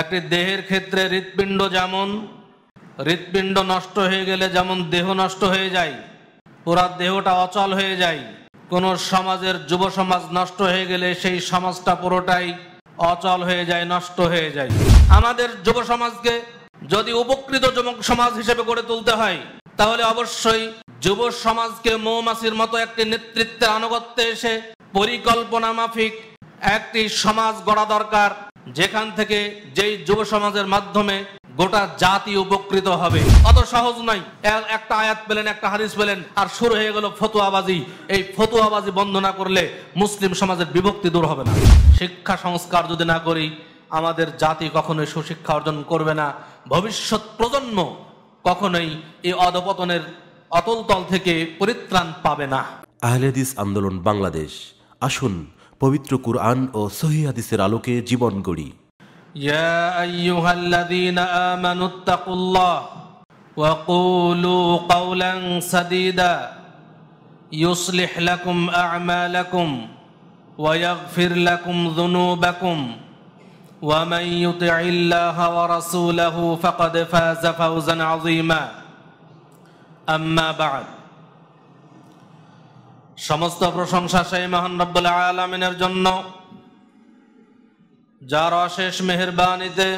একটি দেহের ক্ষেত্রে হৃৎপিণ্ড যেমন হৃৎপিণ্ড নষ্ট হয়ে গেলে যেমন দেহ নষ্ট হয়ে যায় পুরা দেহটা অচল হয়ে যায় কোন সমাজের যুব সমাজ নষ্ট হয়ে গেলে সেই সমাজটা পুরোটাই অচল হয়ে যায় নষ্ট হয়ে যায় আমাদের যুব সমাজকে যদি উপকৃত যুবক সমাজ হিসেবে গড়ে তুলতে হয় তাহলে অবশ্যই যুব সমাজকে মৌমাছির মতো একটি নেতৃত্বের আনুগত্যে এসে পরিকল্পনা মাফিক একটি সমাজ গড়া দরকার যেখান থেকে যেই যুব সমাজের মাধ্যমে গোটা জাতি উপকৃত হবে অত সহজ নয় একটা আয়াত পেলেন একটা হাদিস পেলেন আর শুরু হয়ে গেল ফতুয়াবাজি এই ফতুয়াবাজি বন্ধ না করলে মুসলিম সমাজের বিভক্তি দূর হবে না শিক্ষা সংস্কার যদি না করি আমাদের জাতি কখনোই সুশিক্ষা অর্জন করবে না ভবিষ্যৎ প্রজন্ম কখনোই এই অধপতনের অতলতল থেকে পরিত্রাণ পাবে না আহলেদিস আন্দোলন বাংলাদেশ আসুন পবিত্র কুরআন ও সহি হাদিসের আলোকে জীবন গড়ি يا أيها الذين آمنوا اتقوا الله وقولوا قولا سديدا يصلح لكم أعمالكم ويغفر لكم ذنوبكم ومن يطع الله ورسوله فقد فاز فوزا عظيما أما بعد সমস্ত প্রশংসা সেই মহান রব্বুল আলমিনের জন্য যার অশেষ মেহরবানিতে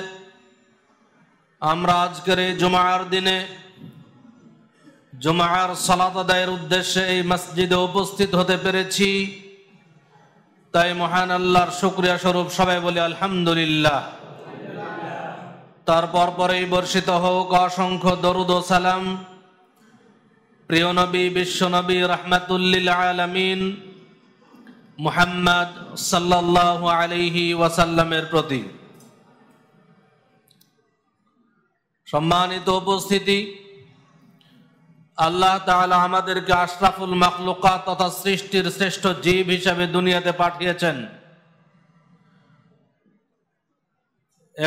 আমরা আজকের এই জুমার দিনে জুমার সালাত আদায়ের উদ্দেশ্যে এই মসজিদে উপস্থিত হতে পেরেছি তাই মহান আল্লাহর শুক্রিয়া স্বরূপ সবাই বলি আলহামদুলিল্লাহ তারপর পরেই বর্ষিত হোক অসংখ্য দরুদ সালাম প্রিয় নবী বিশ্বনবী রহমাতুল্লিল আলমিন মুহাম্মদ সাল্লাহ আলহি ওয়াসাল্লামের প্রতি সম্মানিত উপস্থিতি আল্লাহ তাহলে আমাদেরকে আশরাফুল মখলুকা তথা সৃষ্টির শ্রেষ্ঠ জীব হিসাবে দুনিয়াতে পাঠিয়েছেন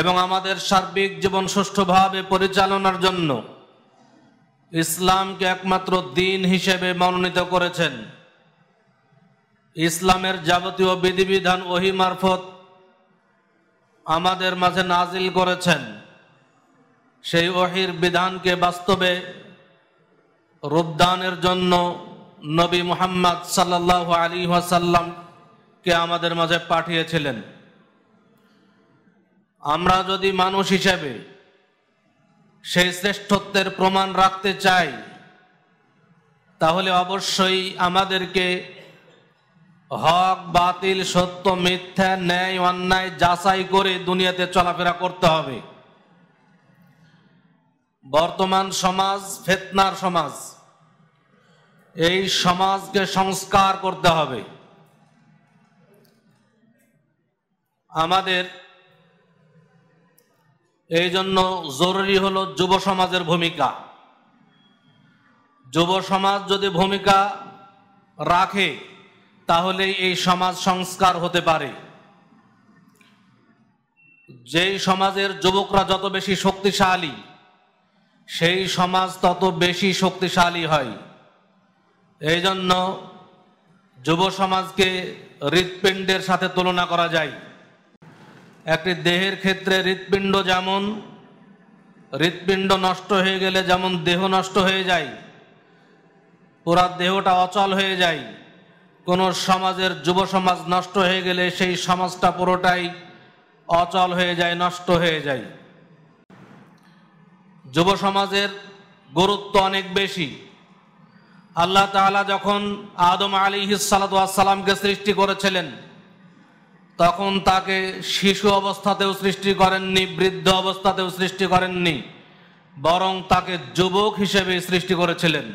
এবং আমাদের সার্বিক জীবন সুষ্ঠুভাবে পরিচালনার জন্য ইসলামকে একমাত্র দিন হিসেবে মনোনীত করেছেন ইসলামের যাবতীয় বিধিবিধান ওহি মারফত আমাদের মাঝে নাজিল করেছেন সেই ওহির বিধানকে বাস্তবে রূপদানের জন্য নবী মুহাম্মদ সাল্লাহ আলী ওয়াসাল্লামকে আমাদের মাঝে পাঠিয়েছিলেন আমরা যদি মানুষ হিসেবে সেই শ্রেষ্ঠত্বের প্রমাণ রাখতে চাই তাহলে অবশ্যই আমাদেরকে হক বাতিল সত্য মিথ্যা ন্যায় অন্যায় যাচাই করে দুনিয়াতে চলাফেরা করতে হবে বর্তমান সমাজ ফেতনার সমাজ এই সমাজকে সংস্কার করতে হবে আমাদের এই জন্য জরুরি হলো যুব সমাজের ভূমিকা যুব সমাজ যদি ভূমিকা রাখে তাহলে এই সমাজ সংস্কার হতে পারে যেই সমাজের যুবকরা যত বেশি শক্তিশালী সেই সমাজ তত বেশি শক্তিশালী হয় এই জন্য যুব সমাজকে হৃৎপিণ্ডের সাথে তুলনা করা যায় একটি দেহের ক্ষেত্রে হৃৎপিণ্ড যেমন হৃৎপিণ্ড নষ্ট হয়ে গেলে যেমন দেহ নষ্ট হয়ে যায় পুরা দেহটা অচল হয়ে যায় কোনো সমাজের যুব সমাজ নষ্ট হয়ে গেলে সেই সমাজটা পুরোটাই অচল হয়ে যায় নষ্ট হয়ে যায় যুব সমাজের গুরুত্ব অনেক বেশি আল্লাহ তাহলা যখন আদম আলী হিসালাতামকে সৃষ্টি করেছিলেন তখন তাকে শিশু অবস্থাতেও সৃষ্টি করেননি বৃদ্ধ অবস্থাতেও সৃষ্টি করেননি বরং তাকে যুবক হিসেবে সৃষ্টি করেছিলেন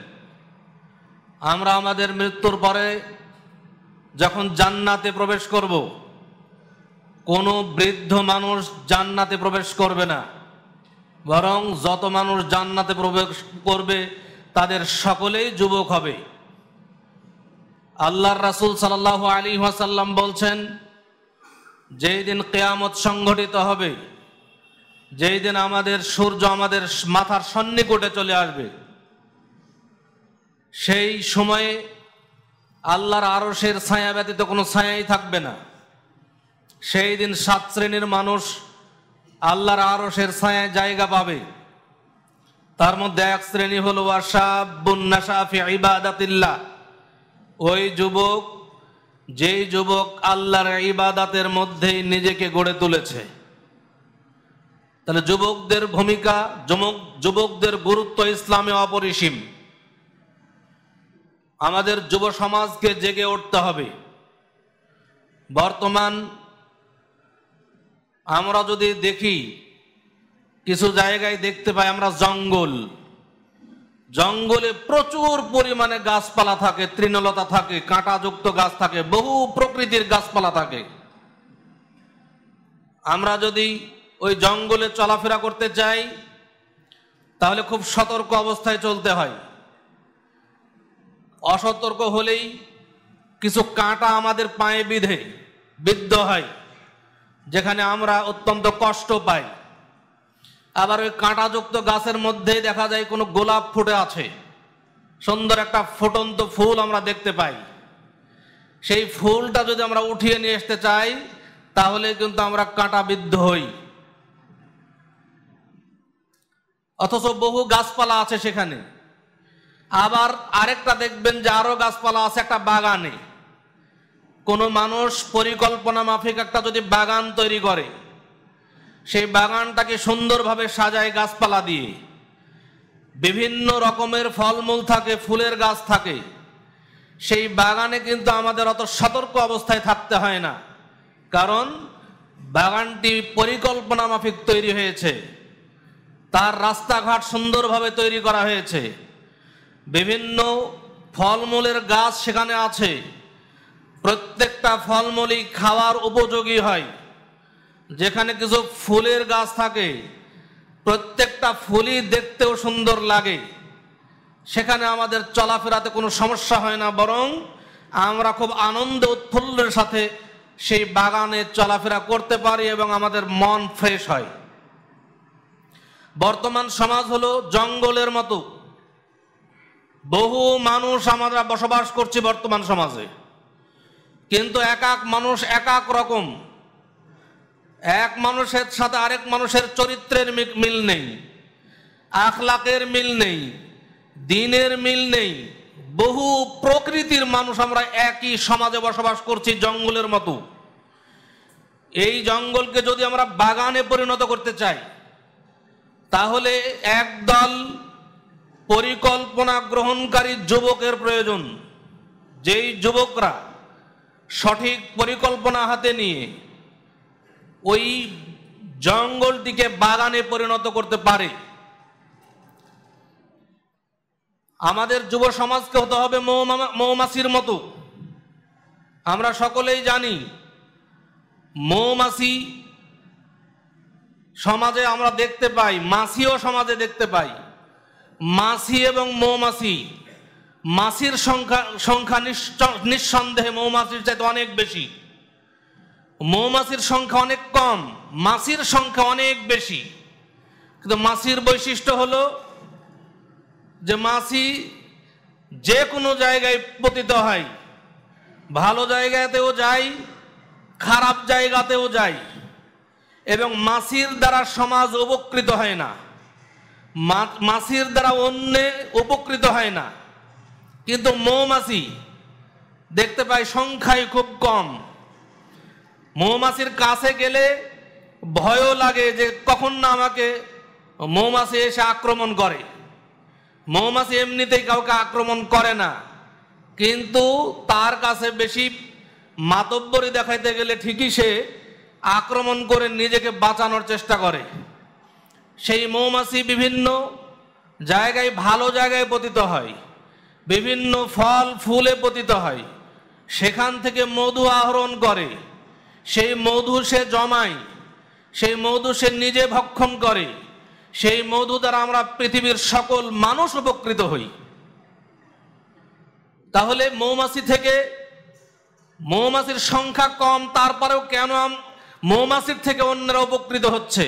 আমরা আমাদের মৃত্যুর পরে যখন জান্নাতে প্রবেশ করব কোনো বৃদ্ধ মানুষ জান্নাতে প্রবেশ করবে না বরং যত মানুষ জান্নাতে প্রবেশ করবে তাদের সকলেই যুবক হবে আল্লাহর রাসুল সাল্লাহ আলী ওয়াসাল্লাম বলছেন যেই দিন কেয়ামত সংঘটিত হবে যেই দিন আমাদের সূর্য আমাদের মাথার সন্নিকটে চলে আসবে সেই সময়ে আল্লাহর আরসের ছায়া ব্যতীত কোনো ছায়াই থাকবে না সেই দিন সাত শ্রেণীর মানুষ আল্লাহর আরসের ছায়ায় জায়গা পাবে তার মধ্যে এক শ্রেণী হল ওয়াশাবুন্নাশাফি ইবাদাতিল্লা ওই যুবক যে যুবক আল্লাহর ইবাদাতের মধ্যেই নিজেকে গড়ে তুলেছে তাহলে যুবকদের ভূমিকা যুবক যুবকদের গুরুত্ব ইসলামে অপরিসীম আমাদের যুব সমাজকে জেগে উঠতে হবে বর্তমান আমরা যদি দেখি কিছু জায়গায় দেখতে পাই আমরা জঙ্গল জঙ্গলে প্রচুর পরিমাণে গাছপালা থাকে তৃণলতা থাকে কাঁটাযুক্ত গাছ থাকে বহু প্রকৃতির গাছপালা থাকে আমরা যদি ওই জঙ্গলে চলাফেরা করতে চাই তাহলে খুব সতর্ক অবস্থায় চলতে হয় অসতর্ক হলেই কিছু কাঁটা আমাদের পায়ে বিধে বিদ্ধ হয় যেখানে আমরা অত্যন্ত কষ্ট পাই আবার ওই কাঁটাযুক্ত গাছের মধ্যে দেখা যায় কোনো গোলাপ ফুটে আছে সুন্দর একটা ফুটন্ত ফুল আমরা দেখতে পাই সেই ফুলটা যদি আমরা উঠিয়ে নিয়ে আসতে চাই তাহলে কিন্তু আমরা কাঁটাবিদ্ধ হই অথচ বহু গাছপালা আছে সেখানে আবার আরেকটা দেখবেন যে আরো গাছপালা আছে একটা বাগানে কোনো মানুষ পরিকল্পনা মাফিক একটা যদি বাগান তৈরি করে সেই বাগানটাকে সুন্দরভাবে সাজায় গাছপালা দিয়ে বিভিন্ন রকমের ফলমূল থাকে ফুলের গাছ থাকে সেই বাগানে কিন্তু আমাদের অত সতর্ক অবস্থায় থাকতে হয় না কারণ বাগানটি পরিকল্পনা মাফিক তৈরি হয়েছে তার রাস্তাঘাট সুন্দরভাবে তৈরি করা হয়েছে বিভিন্ন ফলমূলের গাছ সেখানে আছে প্রত্যেকটা ফলমূলই খাওয়ার উপযোগী হয় যেখানে কিছু ফুলের গাছ থাকে প্রত্যেকটা ফুলই দেখতেও সুন্দর লাগে সেখানে আমাদের চলাফেরাতে কোনো সমস্যা হয় না বরং আমরা খুব আনন্দ উৎফুল্লের সাথে সেই বাগানে চলাফেরা করতে পারি এবং আমাদের মন ফ্রেশ হয় বর্তমান সমাজ হলো জঙ্গলের মতো বহু মানুষ আমরা বসবাস করছি বর্তমান সমাজে কিন্তু এক এক মানুষ এক এক রকম এক মানুষের সাথে আরেক মানুষের চরিত্রের মিল নেই আখলাকের মিল নেই দিনের মিল নেই বহু প্রকৃতির মানুষ আমরা একই সমাজে বসবাস করছি জঙ্গলের মতো এই জঙ্গলকে যদি আমরা বাগানে পরিণত করতে চাই তাহলে একদল পরিকল্পনা গ্রহণকারী যুবকের প্রয়োজন যেই যুবকরা সঠিক পরিকল্পনা হাতে নিয়ে ওই জঙ্গলটিকে বাগানে পরিণত করতে পারে আমাদের যুব সমাজকে হতে হবে মৌমাছির মতো আমরা সকলেই জানি মৌমাছি সমাজে আমরা দেখতে পাই মাছিও সমাজে দেখতে পাই মাছি এবং মৌমাছি মাছির সংখ্যা সংখ্যা নিঃসন্দেহে মৌমাছির চাইতে অনেক বেশি মৌমাছির সংখ্যা অনেক কম মাছির সংখ্যা অনেক বেশি কিন্তু মাছির বৈশিষ্ট্য হলো যে মাছি যে কোনো জায়গায় পতিত হয় ভালো জায়গাতেও যায় খারাপ জায়গাতেও যায় এবং মাছির দ্বারা সমাজ উপকৃত হয় না মাছির দ্বারা অন্যে উপকৃত হয় না কিন্তু মৌমাছি দেখতে পাই সংখ্যায় খুব কম মৌমাছির কাছে গেলে ভয়ও লাগে যে কখন না আমাকে মৌমাছি এসে আক্রমণ করে মৌমাছি এমনিতেই কাউকে আক্রমণ করে না কিন্তু তার কাছে বেশি মাতব্বরি দেখাইতে গেলে ঠিকই সে আক্রমণ করে নিজেকে বাঁচানোর চেষ্টা করে সেই মৌমাছি বিভিন্ন জায়গায় ভালো জায়গায় পতিত হয় বিভিন্ন ফল ফুলে পতিত হয় সেখান থেকে মধু আহরণ করে সেই মধু সে জমায় সেই মধু সে নিজে ভক্ষণ করে সেই মধু দ্বারা আমরা পৃথিবীর সকল মানুষ উপকৃত হই তাহলে মৌমাছি থেকে মৌমাছির সংখ্যা কম তারপরেও কেন মৌমাছির থেকে অন্যরা উপকৃত হচ্ছে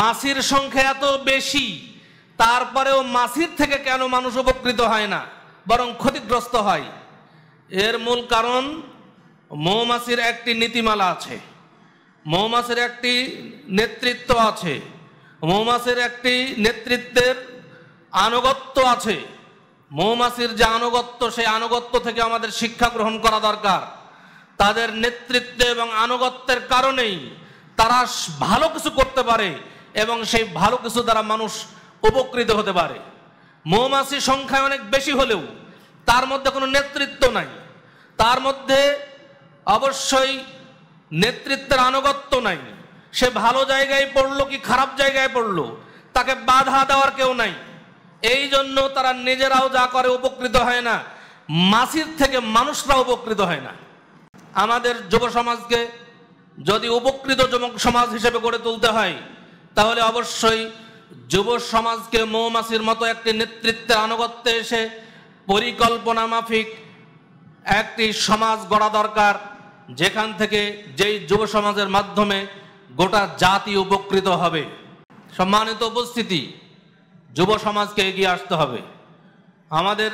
মাছির সংখ্যা এত বেশি তারপরেও মাছির থেকে কেন মানুষ উপকৃত হয় না বরং ক্ষতিগ্রস্ত হয় এর মূল কারণ মৌমাছির একটি নীতিমালা আছে মৌমাছির একটি নেতৃত্ব আছে মৌমাছির একটি নেতৃত্বের আনুগত্য আছে মৌমাছির যে আনুগত্য সেই আনুগত্য থেকে আমাদের শিক্ষা গ্রহণ করা দরকার তাদের নেতৃত্ব এবং আনুগত্যের কারণেই তারা ভালো কিছু করতে পারে এবং সেই ভালো কিছু দ্বারা মানুষ উপকৃত হতে পারে মৌমাছির সংখ্যায় অনেক বেশি হলেও তার মধ্যে কোনো নেতৃত্ব নাই তার মধ্যে অবশ্যই নেতৃত্বের আনুগত্য নাই সে ভালো জায়গায় পড়লো কি খারাপ জায়গায় পড়লো তাকে বাধা দেওয়ার কেউ নাই এই জন্য তারা নিজেরাও যা করে উপকৃত হয় না মাসির থেকে মানুষরা উপকৃত হয় না আমাদের যুব সমাজকে যদি উপকৃত যুবক সমাজ হিসেবে গড়ে তুলতে হয় তাহলে অবশ্যই যুব সমাজকে মৌমাছির মতো একটি নেতৃত্বের আনুগত্যে এসে পরিকল্পনা মাফিক একটি সমাজ গড়া দরকার যেখান থেকে যেই যুব সমাজের মাধ্যমে গোটা জাতি উপকৃত হবে সম্মানিত উপস্থিতি যুব সমাজকে এগিয়ে আসতে হবে আমাদের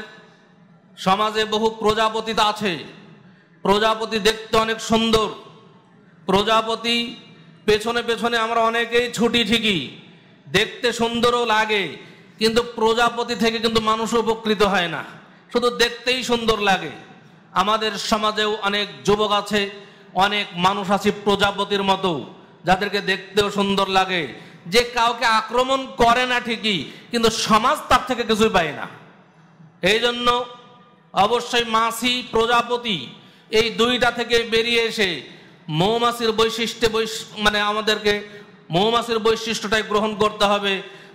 সমাজে বহু প্রজাপতি আছে প্রজাপতি দেখতে অনেক সুন্দর প্রজাপতি পেছনে পেছনে আমরা অনেকেই ছুটি ঠিকই দেখতে সুন্দরও লাগে কিন্তু প্রজাপতি থেকে কিন্তু মানুষ উপকৃত হয় না শুধু দেখতেই সুন্দর লাগে আমাদের সমাজেও অনেক যুবক আছে অনেক মানুষ আছে প্রজাপতির মতো যাদেরকে দেখতেও সুন্দর লাগে যে কাউকে আক্রমণ করে না ঠিকই কিন্তু সমাজ তার থেকে কিছুই পায় না এই জন্য অবশ্যই মাছি প্রজাপতি এই দুইটা থেকে বেরিয়ে এসে মৌমাছির বৈশিষ্ট্যে মানে আমাদেরকে মৌমাছির বৈশিষ্ট্যটাই গ্রহণ করতে হবে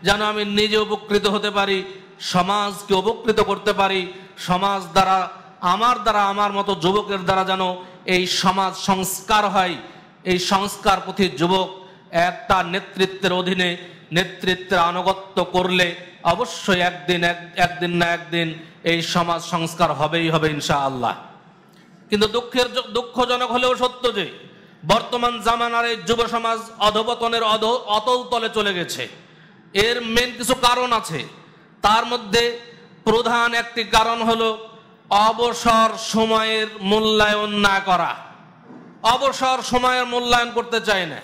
যেন আমি নিজে উপকৃত হতে পারি সমাজকে উপকৃত করতে পারি সমাজ দ্বারা আমার দ্বারা আমার মতো যুবকের দ্বারা যেন এই সমাজ সংস্কার হয় এই সংস্কার প্রতি যুবক একটা নেতৃত্বের অধীনে নেতৃত্বের আনুগত্য করলে অবশ্যই একদিন একদিন না একদিন এই সমাজ সংস্কার হবেই হবে ইনশা আল্লাহ কিন্তু দুঃখের দুঃখজনক হলেও সত্য যে বর্তমান জামানার এই যুব সমাজ অধবতনের অধ অতল তলে চলে গেছে এর মেন কিছু কারণ আছে তার মধ্যে প্রধান একটি কারণ হলো অবসর সময়ের মূল্যায়ন না করা অবসর সময়ের মূল্যায়ন করতে চায় না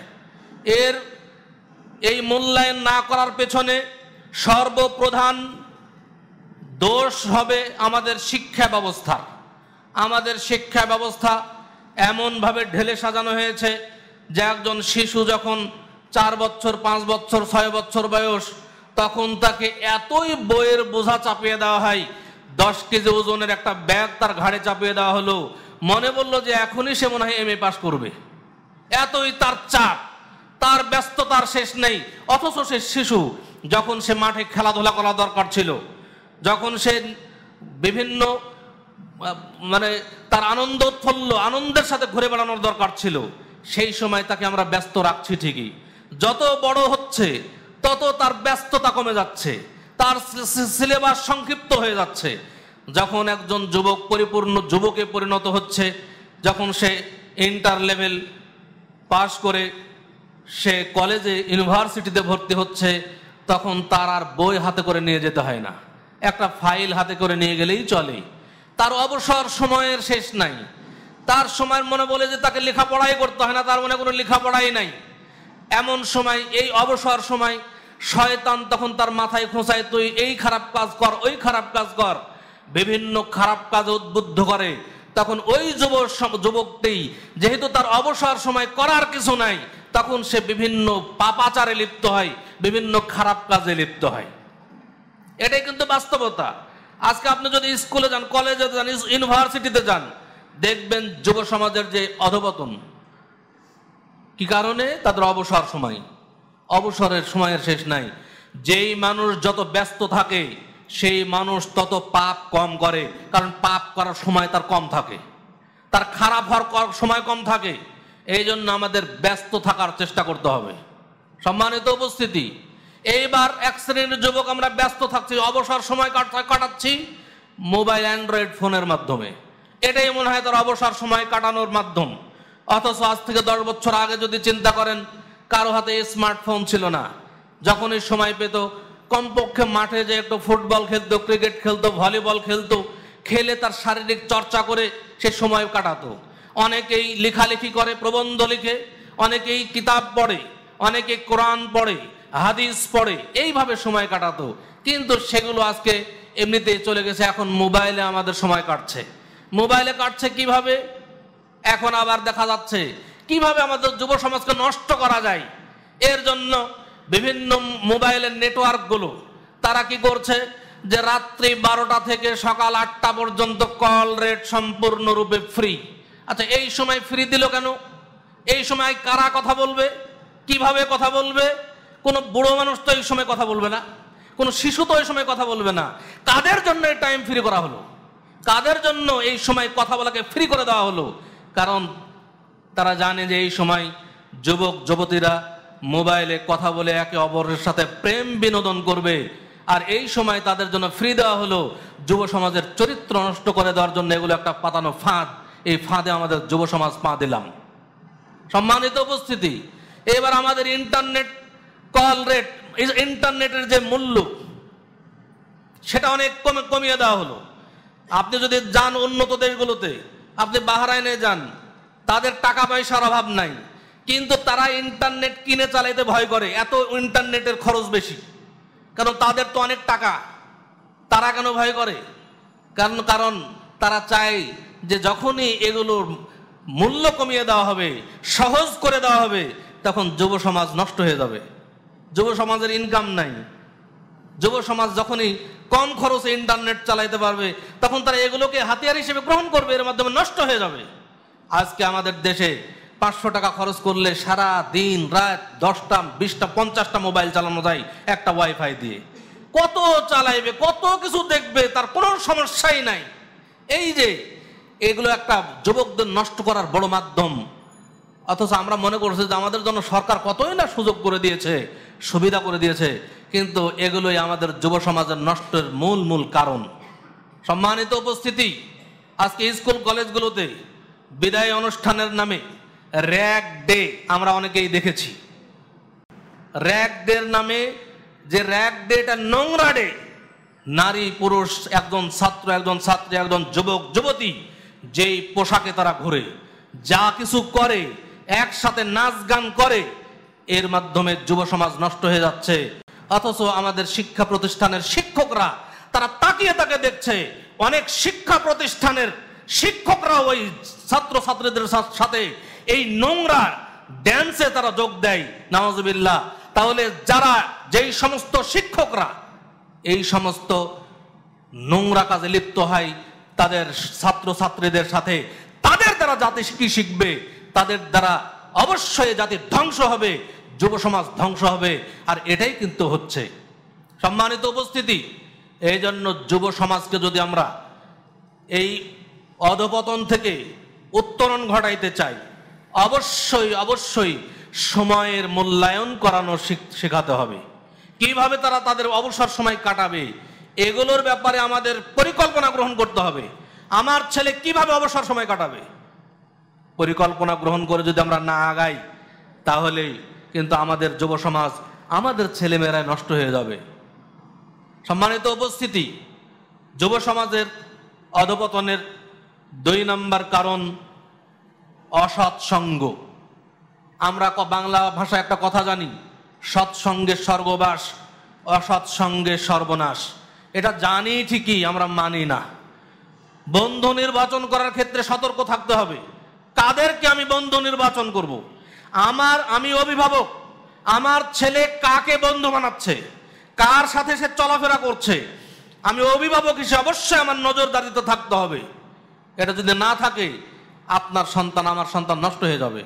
এর এই মূল্যায়ন না করার পেছনে সর্বপ্রধান দোষ হবে আমাদের শিক্ষা ব্যবস্থা আমাদের শিক্ষা ব্যবস্থা এমনভাবে ঢেলে সাজানো হয়েছে যে একজন শিশু যখন চার বছর পাঁচ বছর ছয় বছর বয়স তখন তাকে এতই বইয়ের বোঝা চাপিয়ে দেওয়া হয় দশ কেজি ওজনের একটা ব্যাগ তার ঘাড়ে চাপিয়ে দেওয়া হলো মনে বলল যে এখনই সে মনে হয় এম এ পাস করবে এতই তার চাপ তার ব্যস্ততার শেষ নেই অথচ সে শিশু যখন সে মাঠে খেলাধুলা করা দরকার ছিল যখন সে বিভিন্ন মানে তার আনন্দ উৎফুল্ল আনন্দের সাথে ঘুরে বেড়ানোর দরকার ছিল সেই সময় তাকে আমরা ব্যস্ত রাখছি ঠিকই যত বড় হচ্ছে তত তার ব্যস্ততা কমে যাচ্ছে তার সিলেবাস সংক্ষিপ্ত হয়ে যাচ্ছে যখন একজন যুবক পরিপূর্ণ যুবকে পরিণত হচ্ছে যখন সে ইন্টার লেভেল পাশ করে সে কলেজে ইউনিভার্সিটিতে ভর্তি হচ্ছে তখন তার আর বই হাতে করে নিয়ে যেতে হয় না একটা ফাইল হাতে করে নিয়ে গেলেই চলে তার অবসর সময়ের শেষ নাই তার সময় মনে বলে যে তাকে লেখাপড়াই করতে হয় না তার মনে কোনো লেখাপড়াই নাই এমন সময় এই অবসর সময় শয়তান তখন তার মাথায় খোঁচায় তুই এই খারাপ কাজ কর ওই খারাপ কাজ কর বিভিন্ন খারাপ কাজ উদ্বুদ্ধ করে তখন ওই যুব যুবকটি যেহেতু তার অবসর সময় করার কিছু নাই তখন সে বিভিন্ন পাপাচারে লিপ্ত হয় বিভিন্ন খারাপ কাজে লিপ্ত হয় এটাই কিন্তু বাস্তবতা আজকে আপনি যদি স্কুলে যান কলেজে যান ইউনিভার্সিটিতে যান দেখবেন যুব সমাজের যে অধবতন কি কারণে তাদের অবসর সময় অবসরের সময়ের শেষ নাই যেই মানুষ যত ব্যস্ত থাকে সেই মানুষ তত পাপ কম করে কারণ পাপ করার সময় তার কম থাকে তার খারাপ হওয়ার সময় কম থাকে এই জন্য আমাদের ব্যস্ত থাকার চেষ্টা করতে হবে সম্মানিত উপস্থিতি এইবার এক শ্রেণীর যুবক আমরা ব্যস্ত থাকছি অবসর সময় কাটাচ্ছি মোবাইল অ্যান্ড্রয়েড ফোনের মাধ্যমে এটাই মনে হয় তার অবসর সময় কাটানোর মাধ্যম অথচ আজ থেকে দশ বছর আগে যদি চিন্তা করেন কারো হাতে স্মার্টফোন ছিল না যখনই সময় পেত কমপক্ষে মাঠে যে একটু ফুটবল খেলতো ক্রিকেট খেলতো ভলিবল খেলতো খেলে তার শারীরিক চর্চা করে সে সময় কাটাতো অনেকেই লেখালেখি করে প্রবন্ধ লিখে অনেকেই কিতাব পড়ে অনেকে কোরআন পড়ে হাদিস পড়ে এইভাবে সময় কাটাতো কিন্তু সেগুলো আজকে এমনিতেই চলে গেছে এখন মোবাইলে আমাদের সময় কাটছে মোবাইলে কাটছে কিভাবে এখন আবার দেখা যাচ্ছে কিভাবে আমাদের যুব সমাজকে নষ্ট করা যায় এর জন্য বিভিন্ন মোবাইলের নেটওয়ার্কগুলো তারা কি করছে যে রাত্রি বারোটা থেকে সকাল আটটা পর্যন্ত কল রেট সম্পূর্ণরূপে ফ্রি আচ্ছা এই সময় ফ্রি দিল কেন এই সময় কারা কথা বলবে কিভাবে কথা বলবে কোনো বুড়ো মানুষ তো এই সময় কথা বলবে না কোনো শিশু তো এই সময় কথা বলবে না কাদের জন্য এই টাইম ফ্রি করা হলো কাদের জন্য এই সময় কথা বলাকে ফ্রি করে দেওয়া হলো কারণ তারা জানে যে এই সময় যুবক যুবতীরা মোবাইলে কথা বলে একে অপরের সাথে প্রেম বিনোদন করবে আর এই সময় তাদের জন্য ফ্রি দেওয়া হলো যুব সমাজের চরিত্র নষ্ট করে দেওয়ার জন্য এগুলো একটা পাতানো ফাঁদ এই ফাঁদে আমাদের যুব সমাজ পা দিলাম সম্মানিত উপস্থিতি এবার আমাদের ইন্টারনেট কল রেট ইন্টারনেটের যে মূল্য সেটা অনেক কমে কমিয়ে দেওয়া হলো আপনি যদি যান উন্নত দেশগুলোতে আপনি বাহারাইনে যান তাদের টাকা পয়সার অভাব নাই কিন্তু তারা ইন্টারনেট কিনে চালাইতে ভয় করে এত ইন্টারনেটের খরচ বেশি কারণ তাদের তো অনেক টাকা তারা কেন ভয় করে কারণ কারণ তারা চায় যে যখনই এগুলোর মূল্য কমিয়ে দেওয়া হবে সহজ করে দেওয়া হবে তখন যুব সমাজ নষ্ট হয়ে যাবে যুব সমাজের ইনকাম নাই যুব সমাজ যখনই কম খরচে ইন্টারনেট চালাইতে পারবে তখন তারা এগুলোকে হাতিয়ার হিসেবে গ্রহণ করবে এর মাধ্যমে নষ্ট হয়ে যাবে আজকে আমাদের দেশে পাঁচশো টাকা খরচ করলে সারা দিন রাত দশটা বিশটা পঞ্চাশটা মোবাইল চালানো যায় একটা ওয়াইফাই দিয়ে কত চালাইবে কত কিছু দেখবে তার কোনো সমস্যাই নাই এই যে এগুলো একটা যুবকদের নষ্ট করার বড় মাধ্যম অথচ আমরা মনে করছি যে আমাদের জন্য সরকার কতই না সুযোগ করে দিয়েছে সুবিধা করে দিয়েছে কিন্তু এগুলোই আমাদের যুব সমাজের নষ্টের মূল মূল কারণ সম্মানিত উপস্থিতি আজকে স্কুল কলেজগুলোতে বিদায় অনুষ্ঠানের নামে র্যাগ ডে আমরা অনেকেই দেখেছি র্যাগ ডের নামে যে র্যাগ ডেটা নোংরা ডে নারী পুরুষ একজন ছাত্র একজন ছাত্রী একজন যুবক যুবতী যেই পোশাকে তারা ঘুরে যা কিছু করে একসাথে নাচ গান করে এর মাধ্যমে যুব সমাজ নষ্ট হয়ে যাচ্ছে অথচ আমাদের শিক্ষা প্রতিষ্ঠানের শিক্ষকরা তারা তাকিয়ে তাকে দেখছে অনেক শিক্ষা প্রতিষ্ঠানের শিক্ষকরা ওই ছাত্র ছাত্রীদের সাথে এই নোংরা ড্যান্সে তারা যোগ দেয় নামাজবিল্লা তাহলে যারা যেই সমস্ত শিক্ষকরা এই সমস্ত নোংরা কাজে লিপ্ত হয় তাদের ছাত্র ছাত্রীদের সাথে তাদের দ্বারা জাতি কি শিখবে তাদের দ্বারা অবশ্যই জাতির ধ্বংস হবে যুব সমাজ ধ্বংস হবে আর এটাই কিন্তু হচ্ছে সম্মানিত উপস্থিতি এই জন্য যুব সমাজকে যদি আমরা এই অধপতন থেকে উত্তরণ ঘটাইতে চাই অবশ্যই অবশ্যই সময়ের মূল্যায়ন করানো শেখাতে হবে কিভাবে তারা তাদের অবসর সময় কাটাবে এগুলোর ব্যাপারে আমাদের পরিকল্পনা গ্রহণ করতে হবে আমার ছেলে কিভাবে অবসর সময় কাটাবে পরিকল্পনা গ্রহণ করে যদি আমরা না আগাই তাহলে কিন্তু আমাদের যুব সমাজ আমাদের ছেলেমেয়েরাই নষ্ট হয়ে যাবে সম্মানিত উপস্থিতি যুব সমাজের অধপতনের দুই নম্বর কারণ অসৎসঙ্গ আমরা বাংলা ভাষায় একটা কথা জানি সৎসঙ্গে স্বর্গবাস অসৎসঙ্গে সর্বনাশ এটা জানি ঠিকই আমরা মানি না বন্ধু নির্বাচন করার ক্ষেত্রে সতর্ক থাকতে হবে কাদেরকে আমি বন্ধু নির্বাচন করব। আমার আমি অভিভাবক আমার ছেলে কাকে বন্ধু বানাচ্ছে কার সাথে সে চলাফেরা করছে আমি অভিভাবক হিসেবে অবশ্যই আমার নজরদারিতে থাকতে হবে এটা যদি না থাকে আপনার সন্তান আমার সন্তান নষ্ট হয়ে যাবে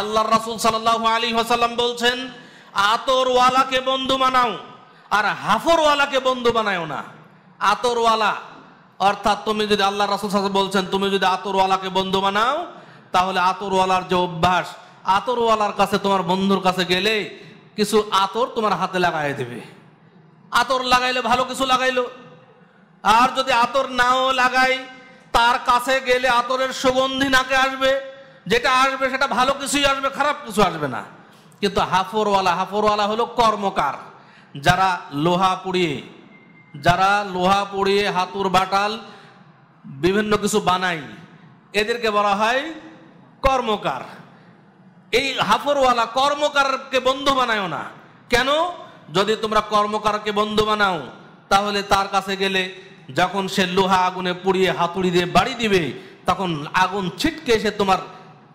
আল্লাহ রাসুল সাল্লাহ আলী হাসাল্লাম বলছেন আতরওয়ালাকে বন্ধু বানাও আর হাফরওয়ালাকে বন্ধু বানায়ও না আতরওয়ালা অর্থাৎ তুমি যদি আল্লাহ রাসুল বলছেন তুমি যদি আতরওয়ালাকে বন্ধু বানাও তাহলে আতরওয়ালার যে অভ্যাস আতরওয়ালার কাছে তোমার বন্ধুর কাছে গেলে কিছু আতর তোমার হাতে লাগাই দেবে আতর লাগাইলে ভালো কিছু লাগাইলো আর যদি আতর নাও লাগাই তার কাছে গেলে আতরের সুগন্ধি নাকে আসবে যেটা আসবে সেটা ভালো কিছুই আসবে খারাপ কিছু আসবে না কিন্তু হাফরওয়ালা হাফরওয়ালা হলো কর্মকার যারা লোহা পুড়িয়ে যারা লোহা পুড়িয়ে হাতুর বাটাল বিভিন্ন কিছু বানাই এদেরকে বলা হয় কর্মকার এই হাফরওয়ালা কর্মকারকে বন্ধু বানায়ও না কেন যদি তোমরা কর্মকারকে বন্ধু বানাও তাহলে তার কাছে গেলে যখন সে লোহা আগুনে পুড়িয়ে হাতুড়ি দিয়ে বাড়ি দিবে তখন আগুন ছিটকে এসে তোমার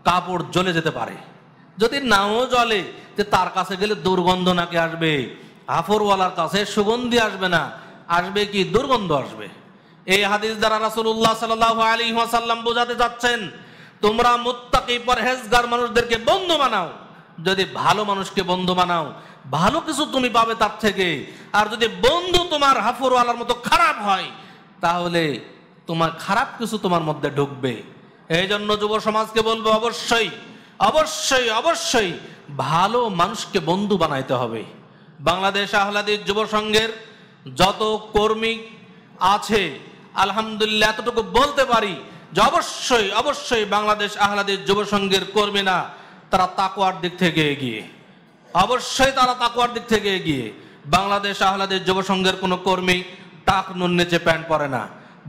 কাপড় জ্বলে যেতে পারে যদি নাও জ্বলে যে তার কাছে গেলে দুর্গন্ধ নাকি আসবে হাফরওয়ালার কাছে সুগন্ধি আসবে না আসবে কি দুর্গন্ধ আসবে এই হাদিস দ্বারা রাসুল্লাহ আলী সাল্লাম বোঝাতে যাচ্ছেন তোমরা মুত্তাকি পরহেজগার মানুষদেরকে বন্ধু বানাও যদি ভালো মানুষকে বন্ধু বানাও ভালো কিছু তুমি পাবে তার থেকে আর যদি বন্ধু তোমার হাফুরওয়ালার মতো খারাপ হয় তাহলে তোমার খারাপ কিছু তোমার মধ্যে ঢুকবে এই জন্য যুব সমাজকে বলবো অবশ্যই অবশ্যই অবশ্যই ভালো মানুষকে বন্ধু বানাইতে হবে বাংলাদেশ আহ্লাদের যুব সংঘের যত কর্মী আছে আলহামদুলিল্লাহ এতটুকু বলতে পারি যে অবশ্যই অবশ্যই বাংলাদেশ আহলাদের যুব সংঘের কর্মীরা তারা তাকুয়ার দিক থেকে এগিয়ে অবশ্যই তারা তাকুয়ার দিক থেকে এগিয়ে বাংলাদেশ আহ্লাদের যুব সংঘের কোনো কর্মী টাক নুন নেচে প্যান্ট পরে না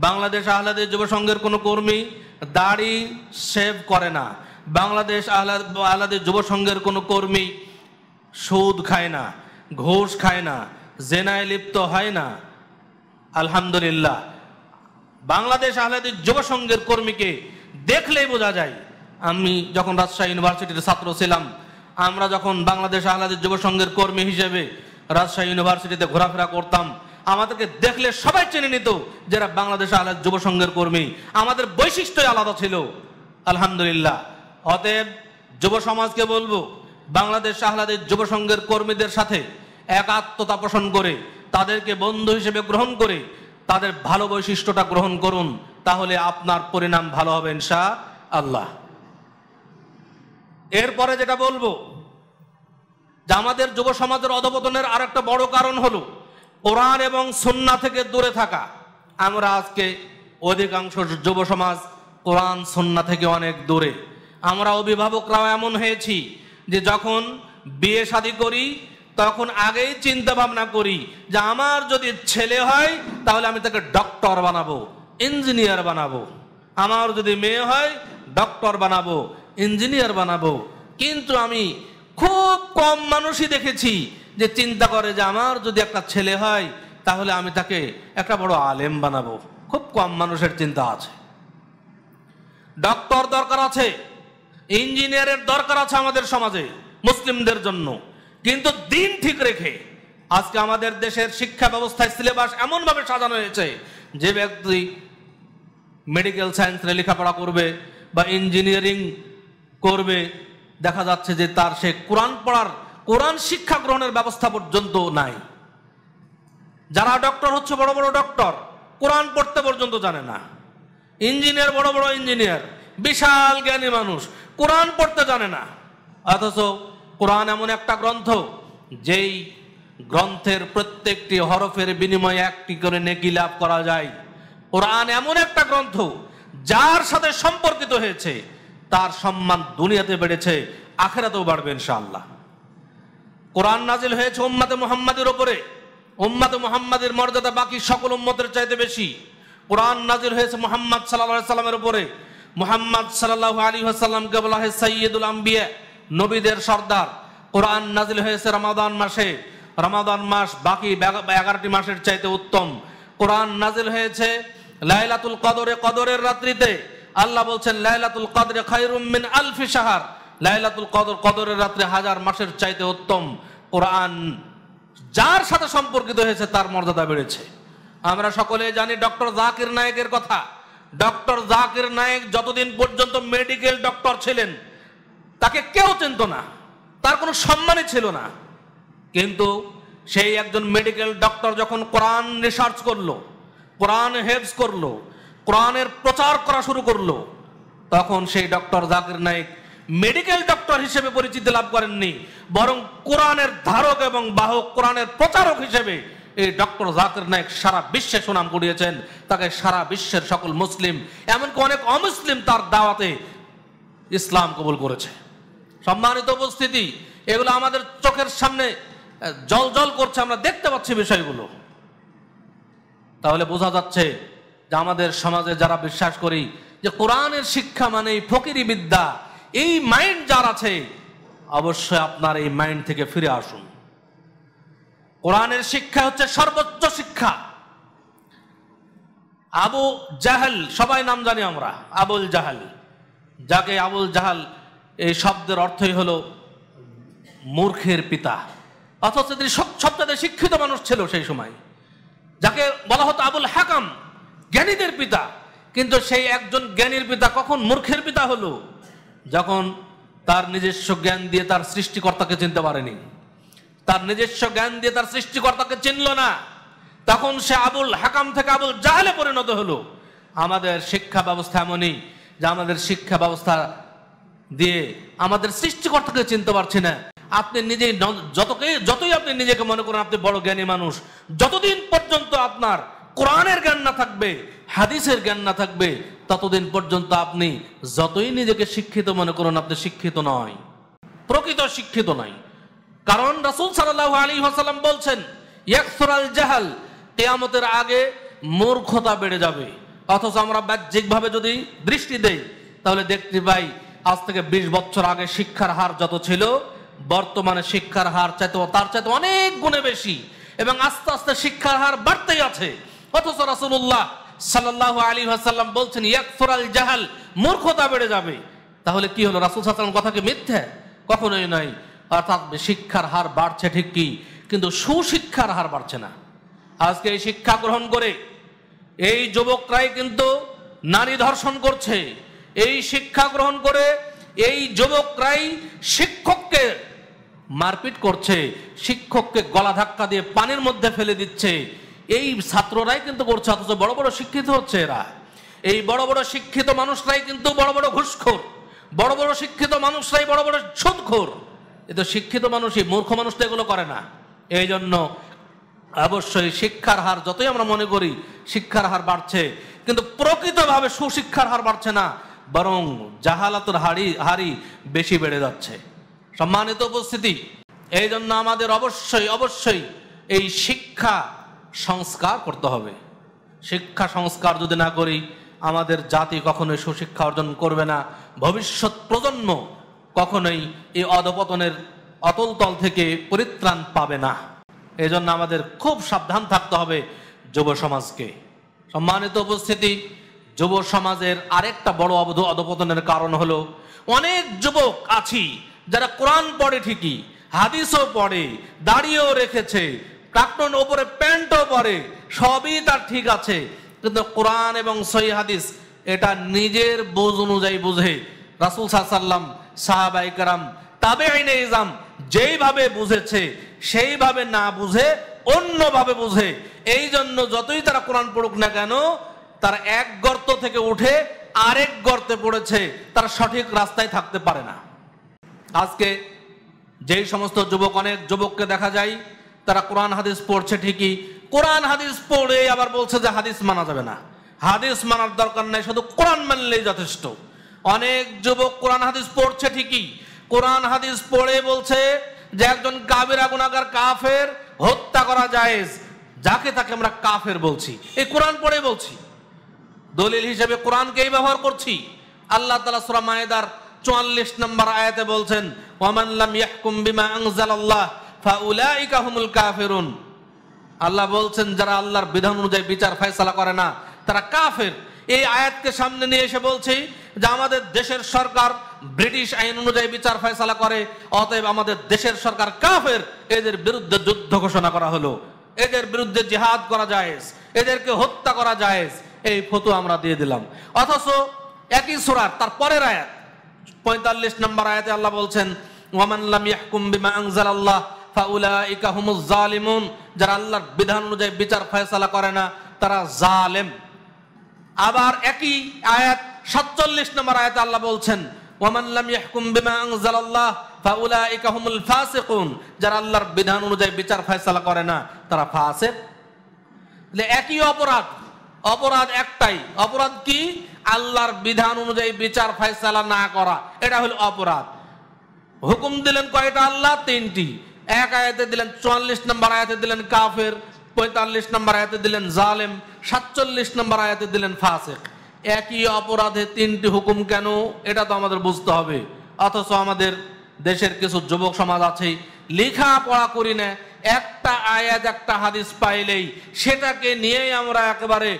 বাংলাদেশ আহ্লাদের যুব সংঘের কোনো কর্মী দাড়ি সেভ করে না বাংলাদেশ আহ্লাদ আহ্লাদের যুব সংঘের কোনো কর্মী সুদ খায় না ঘোষ খায় না জেনায় লিপ্ত হয় না আলহামদুলিল্লাহ বাংলাদেশ আহ্লাদের যুব সংঘের কর্মীকে দেখলেই বোঝা যায় আমি যখন রাজশাহী ইউনিভার্সিটির ছাত্র ছিলাম আমরা যখন বাংলাদেশ আহলাদের যুব সংঘের কর্মী হিসেবে রাজশাহী ইউনিভার্সিটিতে ঘোরাফেরা করতাম আমাদেরকে দেখলে সবাই চেনে নিত যারা বাংলাদেশ আহলাদ যুব সংঘের কর্মী আমাদের বৈশিষ্ট্যই আলাদা ছিল আলহামদুলিল্লাহ অতএব যুব সমাজকে বলবো বাংলাদেশ আহলাদের যুব সংঘের কর্মীদের সাথে একাত্মতা পোষণ করে তাদেরকে বন্ধু হিসেবে গ্রহণ করে তাদের ভালো বৈশিষ্ট্যটা গ্রহণ করুন তাহলে আপনার পরিণাম ভালো হবে শাহ আল্লাহ এরপরে যেটা বলবো যে আমাদের যুব সমাজের অধপতনের আর একটা বড় কারণ হলো কোরআন এবং সন্না থেকে দূরে থাকা আমরা আজকে অধিকাংশ যুব সমাজ কোরআন সন্না থেকে অনেক দূরে আমরা অভিভাবকরাও এমন হয়েছি যে যখন বিয়ে শাদী করি তখন আগেই চিন্তা ভাবনা করি যে আমার যদি ছেলে হয় তাহলে আমি তাকে ডক্টর বানাবো ইঞ্জিনিয়ার বানাবো আমার যদি মেয়ে হয় ডক্টর বানাবো ইঞ্জিনিয়ার বানাবো কিন্তু আমি খুব কম মানুষই দেখেছি যে চিন্তা করে যে আমার যদি একটা ছেলে হয় তাহলে আমি তাকে একটা বড় আলেম বানাবো খুব কম মানুষের চিন্তা আছে ডক্টর দরকার আছে ইঞ্জিনিয়ারের দরকার আছে আমাদের সমাজে মুসলিমদের জন্য কিন্তু দিন ঠিক রেখে আজকে আমাদের দেশের শিক্ষা ব্যবস্থায় সিলেবাস এমনভাবে সাজানো হয়েছে যে ব্যক্তি মেডিকেল সায়েন্স নিয়ে লেখাপড়া করবে বা ইঞ্জিনিয়ারিং করবে দেখা যাচ্ছে যে তার সে কোরআন পড়ার কোরআন শিক্ষা গ্রহণের ব্যবস্থা পর্যন্ত নাই যারা ডক্টর হচ্ছে বড় বড় ডক্টর কোরআন পড়তে পর্যন্ত জানে না ইঞ্জিনিয়ার বড় বড় ইঞ্জিনিয়ার বিশাল জ্ঞানী মানুষ কোরআন পড়তে জানে না অথচ কোরআন এমন একটা গ্রন্থ যেই গ্রন্থের প্রত্যেকটি হরফের বিনিময়ে একটি করে নেকি লাভ করা যায় কোরআন এমন একটা গ্রন্থ যার সাথে সম্পর্কিত হয়েছে তার সম্মান দুনিয়াতে বেড়েছে আখেরাতেও বাড়বে ইনশাআল্লাহ কোরআন নাজিল হয়েছে উম্মাতে মোহাম্মদের ওপরে উম্মাতে মোহাম্মদের মর্যাদা বাকি সকল উম্মতের চাইতে বেশি কোরআন নাজিল হয়েছে মোহাম্মদ সাল্লাহ সাল্লামের ওপরে মোহাম্মদ সাল্লাহ আলী বলা হয় সৈয়দুল আম্বিয়া নবীদের সর্দার কোরআন নাজিল হয়েছে রমাদান মাসে রমাদান মাস বাকি এগারোটি মাসের চাইতে উত্তম কোরআন নাজিল হয়েছে লাইলাতুল কদরে কদরের রাত্রিতে আল্লাহ বলছেন লাইলাতুল কদরে খায়রুম মিন আলফি শাহার লাইলাতুল কদর কদরের রাত্রে হাজার মাসের চাইতে উত্তম কোরআন যার সাথে সম্পর্কিত হয়েছে তার মর্যাদা বেড়েছে আমরা সকলে জানি ডক্টর জাকির নায়েকের কথা ডক্টর জাকির নায়েক যতদিন পর্যন্ত মেডিকেল ডক্টর ছিলেন তাকে কেউ চিনত না তার কোনো সম্মানই ছিল না কিন্তু সেই একজন মেডিকেল ডক্টর যখন কোরআন রিসার্চ করলো কোরআন হেফজ করলো কোরআনের প্রচার করা শুরু করলো তখন সেই doctor Zakir Naik medical doctor হিসেবে পরিচিতি লাভ করেননি বরং কোরআনের ধারক এবং বাহক কোরআনের প্রচারক হিসেবে এই ডক্টর জাকির নায়ক সারা বিশ্বে সুনাম কুড়িয়েছেন তাকে সারা বিশ্বের সকল মুসলিম এমনকি অনেক অমুসলিম তার দাওয়াতে ইসলাম কবুল করেছে সম্মানিত উপস্থিতি এগুলো আমাদের চোখের সামনে জল জল করছে আমরা দেখতে পাচ্ছি বিষয়গুলো তাহলে বোঝা যাচ্ছে যে আমাদের সমাজে যারা বিশ্বাস করি যে কোরআনের শিক্ষা মানে ফকিরি বিদ্যা এই মাইন্ড যার আছে অবশ্যই আপনার এই মাইন্ড থেকে ফিরে আসুন কোরআনের শিক্ষা হচ্ছে সর্বোচ্চ শিক্ষা আবু জাহাল সবাই নাম জানি আমরা আবুল জাহাল যাকে আবুল জাহাল এই শব্দের অর্থই হলো মূর্খের পিতা অথচ তিনি সব সবচেয়ে শিক্ষিত মানুষ ছিল সেই সময় যাকে বলা হতো আবুল হাকাম জ্ঞানীদের পিতা কিন্তু সেই একজন জ্ঞানীর পিতা কখন মূর্খের পিতা হলো যখন তার নিজস্ব জ্ঞান দিয়ে তার সৃষ্টিকর্তাকে চিনতে পারেনি তার নিজস্ব জ্ঞান দিয়ে তার সৃষ্টিকর্তাকে চিনল না তখন সে আবুল হাকাম থেকে আবুল জাহালে পরিণত হলো আমাদের শিক্ষা ব্যবস্থা এমনই যে আমাদের শিক্ষা ব্যবস্থা দিয়ে আমাদের সৃষ্টিকর্তাকে চিনতে পারছি না আপনি নিজে যতকে যতই আপনি নিজেকে মনে করেন আপনি বড় জ্ঞানী মানুষ যতদিন পর্যন্ত আপনার কোরআনের জ্ঞান না থাকবে হাদিসের জ্ঞান না থাকবে ততদিন পর্যন্ত আপনি যতই নিজেকে শিক্ষিত মনে করুন আপনি শিক্ষিত নয় প্রকৃত শিক্ষিত নয় কারণ রাসুল সাল্লাহ আলী হাসালাম বলছেন ইয়াকসরাল জাহাল কেয়ামতের আগে মূর্খতা বেড়ে যাবে অথচ আমরা বাহ্যিকভাবে যদি দৃষ্টি দেই তাহলে দেখতে পাই আজ থেকে বিশ বছর আগে শিক্ষার হার যত ছিল বর্তমানে শিক্ষার হার চাইতে তার চাইতে অনেক গুণে বেশি এবং আস্তে আস্তে শিক্ষার হার বাড়তেই আছে অথচ রাসুল্লাহ সাল্লাহ আলী আসাল্লাম বলছেন ইয়াকফরাল জাহাল মূর্খতা বেড়ে যাবে তাহলে কি হলো রাসুল সাল্লাম কথাকে মিথ্যে কখনোই নাই অর্থাৎ শিক্ষার হার বাড়ছে ঠিক কি কিন্তু সুশিক্ষার হার বাড়ছে না আজকে এই শিক্ষা গ্রহণ করে এই যুবকরাই কিন্তু নারী ধর্ষণ করছে এই শিক্ষা গ্রহণ করে এই যুবকরাই শিক্ষককে মারপিট করছে শিক্ষককে গলা ধাক্কা দিয়ে পানির মধ্যে ফেলে দিচ্ছে এই ছাত্ররাই কিন্তু করছে অথচ বড় বড় শিক্ষিত হচ্ছে এরা এই বড় বড় শিক্ষিত মানুষরাই কিন্তু বড় বড় ঘুষখোর বড় বড় শিক্ষিত মানুষরাই বড় বড় সুদখোর তো শিক্ষিত মানুষই মূর্খ মানুষ তো এগুলো করে না এই জন্য অবশ্যই শিক্ষার হার যতই আমরা মনে করি শিক্ষার হার বাড়ছে কিন্তু প্রকৃতভাবে সুশিক্ষার হার বাড়ছে না বরং জাহালাতুর হারি হারি বেশি বেড়ে যাচ্ছে সম্মানিত উপস্থিতি এই জন্য আমাদের অবশ্যই অবশ্যই এই শিক্ষা সংস্কার করতে হবে শিক্ষা সংস্কার যদি না করি আমাদের জাতি কখনোই সুশিক্ষা অর্জন করবে না ভবিষ্যৎ প্রজন্ম কখনোই এই অধপতনের অতলতল থেকে পরিত্রাণ পাবে না এজন্য আমাদের খুব সাবধান থাকতে হবে যুব সমাজকে সম্মানিত উপস্থিতি যুব সমাজের আরেকটা বড় অবধ অধপতনের কারণ হলো অনেক যুবক আছি যারা কোরআন পড়ে ঠিকই হাদিসও পড়ে দাঁড়িয়েও রেখেছে কাপড় ওপরে প্যান্টও পরে সবই তার ঠিক আছে কিন্তু কোরআন এবং সহি হাদিস এটা নিজের বোঝ অনুযায়ী বুঝে রাসুল সাল্লাম সাহাবাইকারাম তবে আইনে ইজাম যেইভাবে বুঝেছে সেইভাবে না বুঝে অন্যভাবে বুঝে এই জন্য যতই তারা কোরআন পড়ুক না কেন তারা এক গর্ত থেকে উঠে আরেক গর্তে পড়েছে তারা সঠিক রাস্তায় থাকতে পারে না আজকে যেই সমস্ত যুবক অনেক যুবককে দেখা যায় তারা কোরআন হাদিস পড়ছে ঠিকই কোরআন হাদিস পড়ে আবার বলছে যে হাদিস মানা যাবে না হাদিস মানার দরকার নাই শুধু কোরআন মানলেই যথেষ্ট অনেক যুবক কোরআন হাদিস পড়ছে ঠিকই কোরআন হাদিস পড়ে বলছে যে একজন কাবিরা গুণাগার কাফের হত্যা করা জায়েজ যাকে তাকে আমরা কাফের বলছি এই কোরআন পড়ে বলছি দলিল হিসেবে কোরআনকেই ব্যবহার করছি আল্লাহ তালা সুরা মায়েদার চুয়াল্লিশ নম্বর আয়াতে বলছেন ওয়ামান্লাম ইয়াহকুম বিমা আংজাল আল্লাহ কাফেরুন আল্লাহ বলছেন যারা আল্লাহর বিধান অনুযায়ী বিচার ফয়সালা করে না তারা কাফের এই আয়াতকে সামনে নিয়ে এসে বলছি যে আমাদের দেশের সরকার ব্রিটিশ আইন অনুযায়ী বিচার ফয়সালা করে অতএব আমাদের দেশের সরকার কাফের এদের বিরুদ্ধে যুদ্ধ ঘোষণা করা হলো এদের বিরুদ্ধে জিহাদ করা জায়েজ এদেরকে হত্যা করা জায়েজ এই ফতো আমরা দিয়ে দিলাম অথচ একই সুরার তার পরের আয়াত পঁয়তাল্লিশ নম্বর আয়াতে আল্লাহ বলছেন ওয়ামান ইয়াহকুম বিমা আল্লাহ ফাউলা ইকাহুমুজ জালিমুন যারা আল্লাহর বিধান অনুযায়ী বিচার ফয়সালা করে না তারা জালেম আবার একই আয়াত সাতচল্লিশ নম্বর আয়াত আল্লাহ বলছেন ওয়ামান লাম ইয়াহকুম বিমা আনজালাল্লাহ ফাউলাইকা হুমুল ফাসিকুন যারা আল্লাহর বিধান অনুযায়ী বিচার ফয়সালা করে না তারা ফাসিক একই অপরাধ অপরাধ একটাই অপরাধ কি আল্লাহর বিধান অনুযায়ী বিচার ফয়সালা না করা এটা হলো অপরাধ হুকুম দিলেন কয়টা আল্লাহ তিনটি এক আয়াতে দিলেন চুয়াল্লিশ নম্বর আয়াতে দিলেন কাফের পঁয়তাল্লিশ নম্বর আয়াতে দিলেন জালেম সাতচল্লিশ নম্বর আয়াতে দিলেন ফাসেক একই অপরাধে তিনটি হুকুম কেন এটা তো আমাদের বুঝতে হবে অথচ আমাদের দেশের কিছু যুবক সমাজ আছে লেখা পড়া করি না একটা আয়াত একটা হাদিস পাইলেই সেটাকে নিয়েই আমরা একেবারে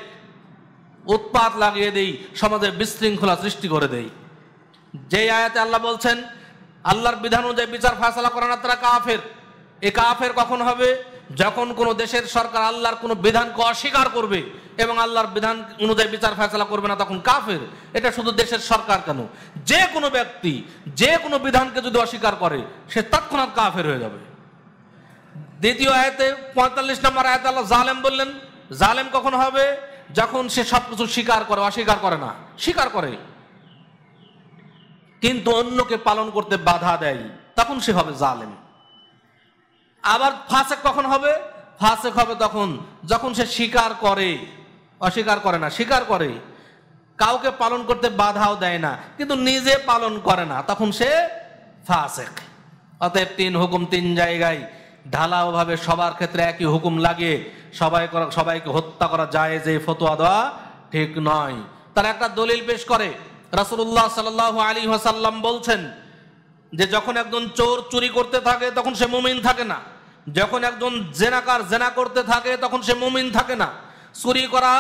উৎপাত লাগিয়ে দেই সমাজে বিশৃঙ্খলা সৃষ্টি করে দেই যে আয়াতে আল্লাহ বলছেন আল্লাহর বিধান অনুযায়ী বিচার ফায়সালা করান তারা কাফের এ কাফের কখন হবে যখন কোনো দেশের সরকার আল্লাহর কোনো বিধানকে অস্বীকার করবে এবং আল্লাহর বিধান অনুযায়ী বিচার ফেসলা করবে না তখন কাফের এটা শুধু দেশের সরকার কেন যে কোনো ব্যক্তি যে কোনো বিধানকে যদি অস্বীকার করে সে তৎক্ষণাৎ কাফের হয়ে যাবে দ্বিতীয় আয়তে পঁয়তাল্লিশ নম্বর আয়তে আল্লাহ জালেম বললেন জালেম কখন হবে যখন সে সবকিছু স্বীকার করে অস্বীকার করে না স্বীকার করে কিন্তু অন্যকে পালন করতে বাধা দেয় তখন সে হবে জালেম আবার ফাঁসে কখন হবে ফাঁসে হবে তখন যখন সে স্বীকার করে অস্বীকার করে না স্বীকার করে কাউকে পালন করতে বাধাও দেয় না কিন্তু নিজে পালন করে না তখন সে ফাঁসেক অতএব তিন হুকুম তিন জায়গায় ঢালাওভাবে সবার ক্ষেত্রে একই হুকুম লাগে সবাই সবাইকে হত্যা করা যায় যে ফতোয়া দেওয়া ঠিক নয় তারা একটা দলিল পেশ করে রাসুল্লাহ সাল আলী হাসাল্লাম বলছেন যে যখন একজন চোর চুরি করতে থাকে তখন সে মুমিন থাকে না যখন একজন জেনাকার জেনা করতে থাকে তখন সে মুমিন থাকে না চুরি করা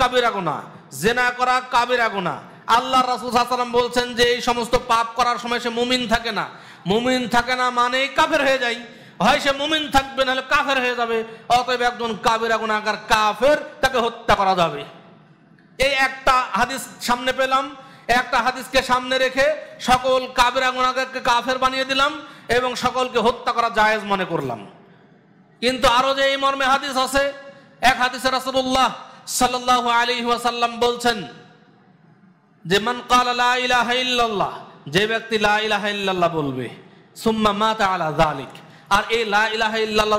কাবিরা গোনা জেনা করা কাবিরা গোনা আল্লাহ রাসুল সাল্লাম বলছেন যে এই সমস্ত পাপ করার সময় সে মুমিন থাকে না মুমিন থাকে না মানে কাফের হয়ে যায় হয় সে মুমিন থাকবে নাহলে কাফের হয়ে যাবে অতএব একজন কাবিরা গুণাগার কাফের তাকে হত্যা করা যাবে এই একটা হাদিস সামনে পেলাম একটা হাদিসকে সামনে রেখে সকল কাবিরা আকারকে কাফের বানিয়ে দিলাম এবং সকলকে হত্যা করা জায়েজ মনে করলাম কিন্তু আরো যে এই মর্মে হাদিস আছে এক হাদিসে রাসুল্লাহ সাল্লাহ আলী সাল্লাম বলছেন যে মান কাল্লাহ যে ব্যক্তি লাহ বলবে সুম্মা মাতা আলা জালিক আর এই লা ইলাহা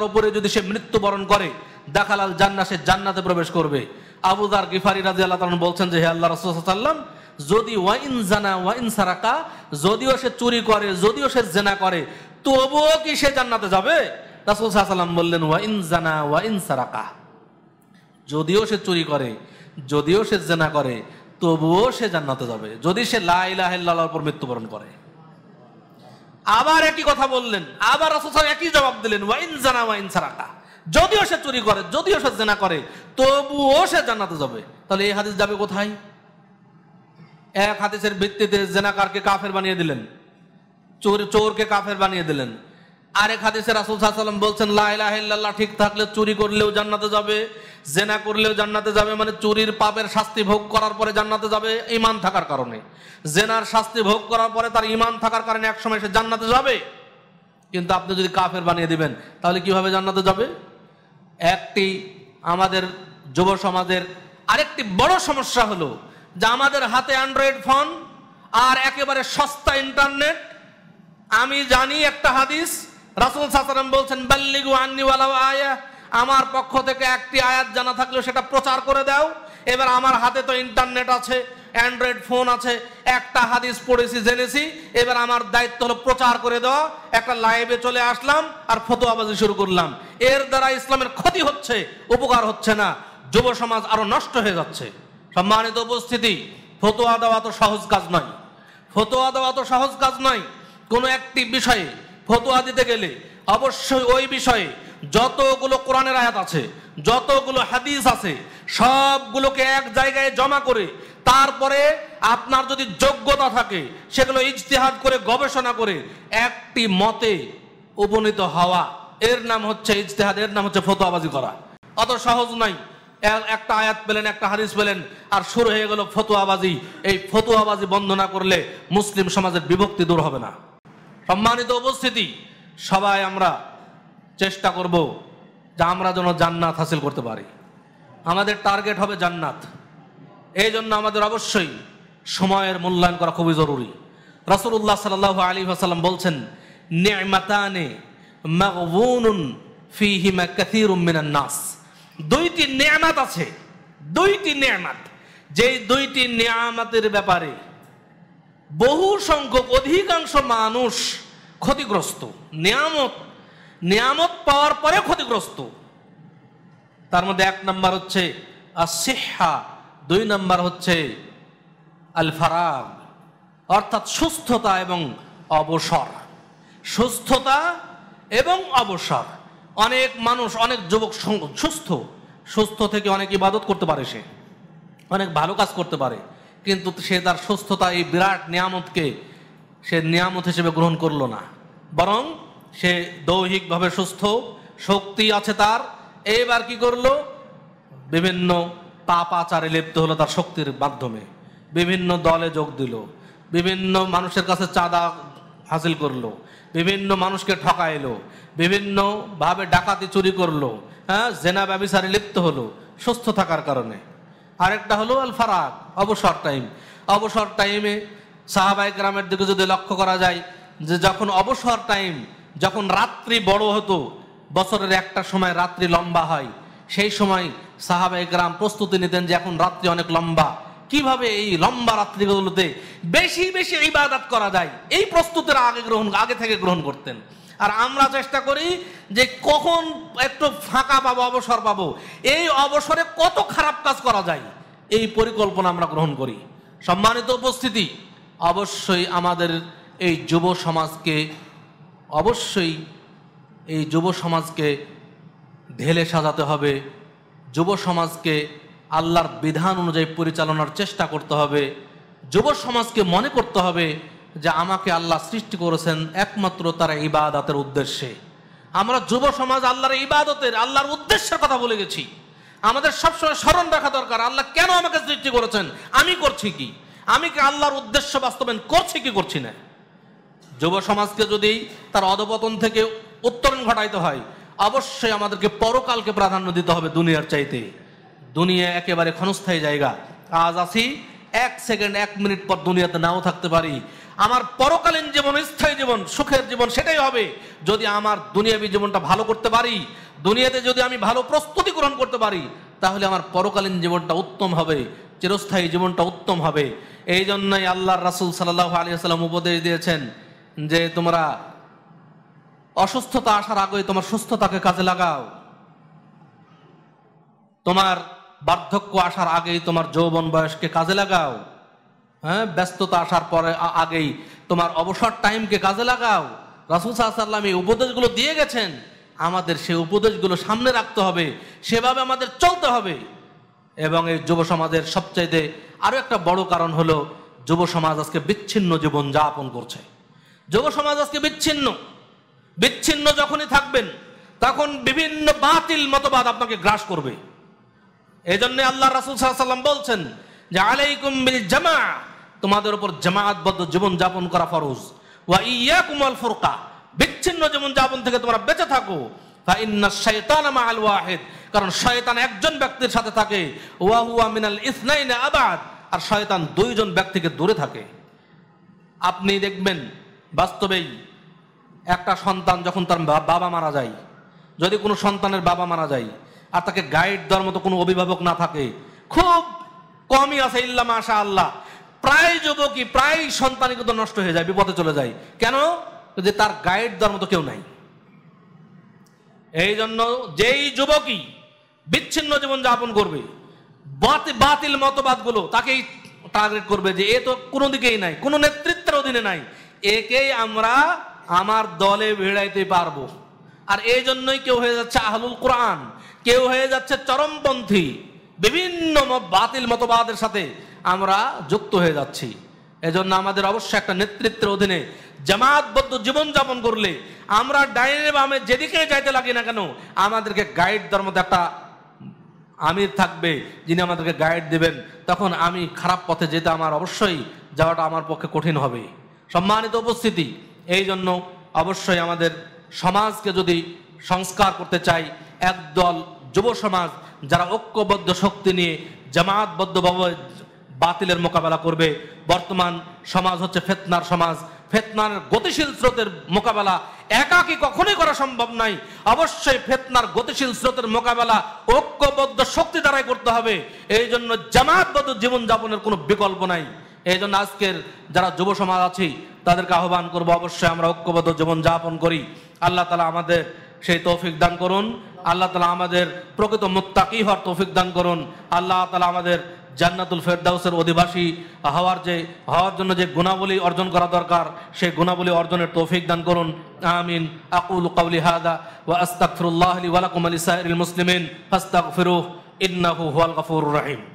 উপরে যদি সে মৃত্যুবরণ করে দেখালাল জান্না সে জান্নাতে প্রবেশ করবে আবুদার গিফারি রাজি আল্লাহ বলছেন যে হে আল্লাহ রসুল্লাম সাল্লাম যদি ওয়াইন জানা ওয়াইন সারাকা যদিও সে চুরি করে যদিও সে জেনা করে তবুও কি সে জান্নাতে যাবে রাসুল সাল্লাম বললেন ওয়াইন জানা ওয়াইন সারাকা যদিও সে চুরি করে যদিও সে জেনা করে তবুও সে জান্নাতে যাবে যদি সে লাইলাহেল্লাহর উপর মৃত্যুবরণ করে আবার একই কথা বললেন আবার রাসুল একই জবাব দিলেন ওয়াইন জানা ওয়াইন সারাকা যদিও সে চুরি করে যদিও সে জেনা করে তবুও সে জান্নাতে যাবে তাহলে এই হাদিস যাবে কোথায় এক হাদিসের ভিত্তিতে জেনাকারকে কাফের বানিয়ে দিলেন চোর চোরকে কাফের বানিয়ে দিলেন আরেক হাদিসে রাসুল সাল্লাম বলছেন লাহ ঠিক থাকলে চুরি করলেও জান্নাতে যাবে জেনা করলেও জান্নাতে যাবে মানে চুরির পাপের শাস্তি ভোগ করার পরে জান্নাতে যাবে ইমান থাকার কারণে জেনার শাস্তি ভোগ করার পরে তার ইমান থাকার কারণে একসময় সে জান্নাতে যাবে কিন্তু আপনি যদি কাফের বানিয়ে দিবেন তাহলে কিভাবে জান্নাতে যাবে একটি আমাদের যুব সমাজের আরেকটি বড় সমস্যা হলো যে আমাদের হাতে অ্যান্ড্রয়েড ফোন আর একেবারে সস্তা ইন্টারনেট আমি জানি একটা হাদিস রাসুল সাসারাম বলছেন বাল্লিগু আন্নি আয়া আমার পক্ষ থেকে একটি আয়াত জানা থাকলে সেটা প্রচার করে দাও এবার আমার হাতে তো ইন্টারনেট আছে অ্যান্ড্রয়েড ফোন আছে একটা হাদিস পড়েছি জেনেছি এবার আমার দায়িত্ব হলো প্রচার করে দেওয়া একটা লাইভে চলে আসলাম আর ফতোয়াবাজি শুরু করলাম এর দ্বারা ইসলামের ক্ষতি হচ্ছে উপকার হচ্ছে না যুব সমাজ আরো নষ্ট হয়ে যাচ্ছে সম্মানিত উপস্থিতি ফতোয়া দেওয়া তো সহজ কাজ নয় ফতোয়া দেওয়া তো সহজ কাজ নয় কোনো একটি বিষয়ে ফতোয়া দিতে গেলে অবশ্যই ওই বিষয়ে যতগুলো কোরআনের আয়াত আছে যতগুলো হাদিস আছে সবগুলোকে এক জায়গায় জমা করে তারপরে আপনার যদি যোগ্যতা থাকে সেগুলো ইজতিহাদ করে গবেষণা করে একটি মতে উপনীত হওয়া এর নাম হচ্ছে ইজতেহাদ এর নাম হচ্ছে ফতোয়াবাজি করা অত সহজ নয় একটা আয়াত পেলেন একটা হাদিস পেলেন আর শুরু হয়ে গেল ফতুয়াবাজি এই ফতুয়াবাজি বন্ধ না করলে মুসলিম সমাজের বিভক্তি দূর হবে না সম্মানিত উপস্থিতি সবাই আমরা চেষ্টা করব যে আমরা যেন জান্নাত হাসিল করতে পারি আমাদের টার্গেট হবে জান্নাত এই জন্য আমাদের অবশ্যই সময়ের মূল্যায়ন করা খুবই জরুরি রাসুল্লাহ সাল আলী আসাল্লাম বলছেন নেমাতানে মাগবুনুন ফিহিমা কাসির নাস দুইটি নিয়ামাত আছে দুইটি নিয়ামাত যেই দুইটি নিয়ামাতের ব্যাপারে বহু সংখ্যক অধিকাংশ মানুষ ক্ষতিগ্রস্ত নিয়ামত নিয়ামত পাওয়ার পরে ক্ষতিগ্রস্ত তার মধ্যে এক নম্বর হচ্ছে আসিহা দুই নম্বর হচ্ছে আল ফারাগ অর্থাৎ সুস্থতা এবং অবসর সুস্থতা এবং অবসর অনেক মানুষ অনেক যুবক সুস্থ সুস্থ থেকে অনেক ইবাদত করতে পারে সে অনেক ভালো কাজ করতে পারে কিন্তু সে তার সুস্থতা এই বিরাট নিয়ামতকে সে নিয়ামত হিসেবে গ্রহণ করলো না বরং সে দৈহিকভাবে সুস্থ শক্তি আছে তার এইবার কি করলো বিভিন্ন পাপাচারে লিপ্ত হলো তার শক্তির মাধ্যমে বিভিন্ন দলে যোগ দিল বিভিন্ন মানুষের কাছে চাঁদা হাসিল করলো বিভিন্ন মানুষকে ঠকা এলো বিভিন্নভাবে ডাকাতি চুরি করলো হ্যাঁ জেনা ব্যবসারে লিপ্ত হলো সুস্থ থাকার কারণে আরেকটা হলো আল ফারাক অবসর টাইম অবসর টাইমে সাহাবাই গ্রামের দিকে যদি লক্ষ্য করা যায় যে যখন অবসর টাইম যখন রাত্রি বড় হতো বছরের একটা সময় রাত্রি লম্বা হয় সেই সময় সাহাবাই গ্রাম প্রস্তুতি নিতেন যে এখন রাত্রি অনেক লম্বা কিভাবে এই লম্বা রাত্রিগুলোতে বেশি বেশি ইবাদাত করা যায় এই প্রস্তুতের আগে গ্রহণ আগে থেকে গ্রহণ করতেন আর আমরা চেষ্টা করি যে কখন একটু ফাঁকা পাবো অবসর পাবো এই অবসরে কত খারাপ কাজ করা যায় এই পরিকল্পনা আমরা গ্রহণ করি সম্মানিত উপস্থিতি অবশ্যই আমাদের এই যুব সমাজকে অবশ্যই এই যুব সমাজকে ঢেলে সাজাতে হবে যুব সমাজকে আল্লাহর বিধান অনুযায়ী পরিচালনার চেষ্টা করতে হবে যুব সমাজকে মনে করতে হবে যে আমাকে আল্লাহ সৃষ্টি করেছেন একমাত্র তার ইবাদতের উদ্দেশ্যে আমরা যুব সমাজ আল্লাহর ইবাদতের আল্লাহর উদ্দেশ্যের কথা বলে গেছি আমাদের সবসময় স্মরণ রাখা দরকার আল্লাহ কেন আমাকে সৃষ্টি করেছেন আমি করছি কি আমি কি আল্লাহর উদ্দেশ্য বাস্তবায়ন করছি কি করছি না যুব সমাজকে যদি তার অধপতন থেকে উত্তরণ ঘটাইতে হয় অবশ্যই আমাদেরকে পরকালকে প্রাধান্য দিতে হবে দুনিয়ার চাইতে দুনিয়া একেবারে ক্ষণস্থায়ী জায়গা আজ আছি এক সেকেন্ড এক মিনিট পর দুনিয়াতে নাও থাকতে পারি আমার পরকালীন জীবন স্থায়ী জীবন সুখের জীবন সেটাই হবে যদি আমার দুনিয়াবী জীবনটা ভালো করতে পারি দুনিয়াতে যদি আমি ভালো প্রস্তুতি গ্রহণ করতে পারি তাহলে আমার পরকালীন জীবনটা উত্তম হবে চিরস্থায়ী জীবনটা উত্তম হবে এই জন্যই আল্লাহ রাসুল সাল্লাহ আলী আসসালাম উপদেশ দিয়েছেন যে তোমরা অসুস্থতা আসার আগে তোমার সুস্থতাকে কাজে লাগাও তোমার বার্ধক্য আসার আগেই তোমার যৌবন বয়সকে কাজে লাগাও হ্যাঁ ব্যস্ততা আসার পরে আগেই তোমার অবসর টাইমকে কাজে লাগাও রাসুল সাল্লাম এই উপদেশগুলো দিয়ে গেছেন আমাদের সেই উপদেশগুলো সামনে রাখতে হবে সেভাবে আমাদের চলতে হবে এবং এই যুব সমাজের সবচাইতে আরও একটা বড় কারণ হলো যুব সমাজ আজকে বিচ্ছিন্ন জীবন যাপন করছে যুব সমাজ আজকে বিচ্ছিন্ন বিচ্ছিন্ন যখনই থাকবেন তখন বিভিন্ন বাতিল মতবাদ আপনাকে গ্রাস করবে এই আল্লাহ রাসুল সাল্লাম বলছেন যে আলাইকুম বিল জামা তোমাদের উপর জামায়াতবদ্ধ জীবন যাপন করা ফরজ ওয়া ইয়া কুমাল ফুরকা বিচ্ছিন্ন জীবন যাপন থেকে তোমরা বেঁচে থাকো কারণ শয়তান একজন ব্যক্তির সাথে থাকে ওয়াহুয়া মিনাল ইসনাইন আবাদ আর শয়তান দুইজন ব্যক্তিকে দূরে থাকে আপনি দেখবেন বাস্তবেই একটা সন্তান যখন তার বাবা মারা যায় যদি কোনো সন্তানের বাবা মারা যায় আর তাকে গাইড দেওয়ার মতো কোনো অভিভাবক না থাকে খুব কমই আছে ইল্লা মাশা আল্লাহ প্রায় যুবকই প্রায় সন্তানই কিন্তু নষ্ট হয়ে যায় বিপদে চলে যায় কেন যে তার গাইড দেওয়ার মতো কেউ নাই এই জন্য যেই যুবকই বিচ্ছিন্ন জীবন যাপন করবে বাতিল মতবাদগুলো তাকেই টার্গেট করবে যে এ তো কোনো দিকেই নাই কোনো নেতৃত্বের অধীনে নাই একেই আমরা আমার দলে ভেড়াইতে পারবো আর এই জন্যই কেউ হয়ে যাচ্ছে আহলুল কোরআন কেউ হয়ে যাচ্ছে চরমপন্থী বিভিন্ন বাতিল মতবাদের সাথে আমরা যুক্ত হয়ে যাচ্ছি এজন্য আমাদের অবশ্যই একটা নেতৃত্বের অধীনে জামাতবদ্ধ জীবনযাপন করলে আমরা ডাইনে বামে যেদিকে যাইতে লাগি না কেন আমাদেরকে গাইড দেওয়ার মধ্যে একটা আমির থাকবে যিনি আমাদেরকে গাইড দেবেন তখন আমি খারাপ পথে যেতে আমার অবশ্যই যাওয়াটা আমার পক্ষে কঠিন হবে সম্মানিত উপস্থিতি এই জন্য অবশ্যই আমাদের সমাজকে যদি সংস্কার করতে চাই একদল যুব সমাজ যারা ঐক্যবদ্ধ শক্তি নিয়ে জামাতবদ্ধভাবে বাতিলের মোকাবেলা করবে বর্তমান সমাজ হচ্ছে ফেতনার সমাজ ফেতনার গতিশীল স্রোতের মোকাবেলা একাকি কখনোই করা সম্ভব নাই অবশ্যই ফেতনার গতিশীল স্রোতের মোকাবেলা ঐক্যবদ্ধ শক্তি দ্বারাই করতে হবে এই জন্য জামাতবদ্ধ জীবনযাপনের কোনো বিকল্প নাই এই জন্য আজকের যারা যুব সমাজ আছি তাদেরকে আহ্বান করবো অবশ্যই আমরা ঐক্যবদ্ধ জীবনযাপন করি আল্লাহ তালা আমাদের সেই তৌফিক দান করুন আল্লাহ তালা আমাদের প্রকৃত মুত্তাকি হওয়ার তৌফিক দান করুন আল্লাহ তালা আমাদের জান্নাতুল ফেরদাউসের অধিবাসী হওয়ার যে হওয়ার জন্য যে গুণাবলী অর্জন করা দরকার সেই গুণাবলী অর্জনের তৌফিক দান করুন আমিন আকুল কাউলি হাদা ওয়া আস্তাগফিরুল্লাহ লি ওয়া লাকুম লিসাইরিল মুসলিমিন ফাস্তাগফিরুহ ইন্নাহু হুয়াল গাফুরুর রহিম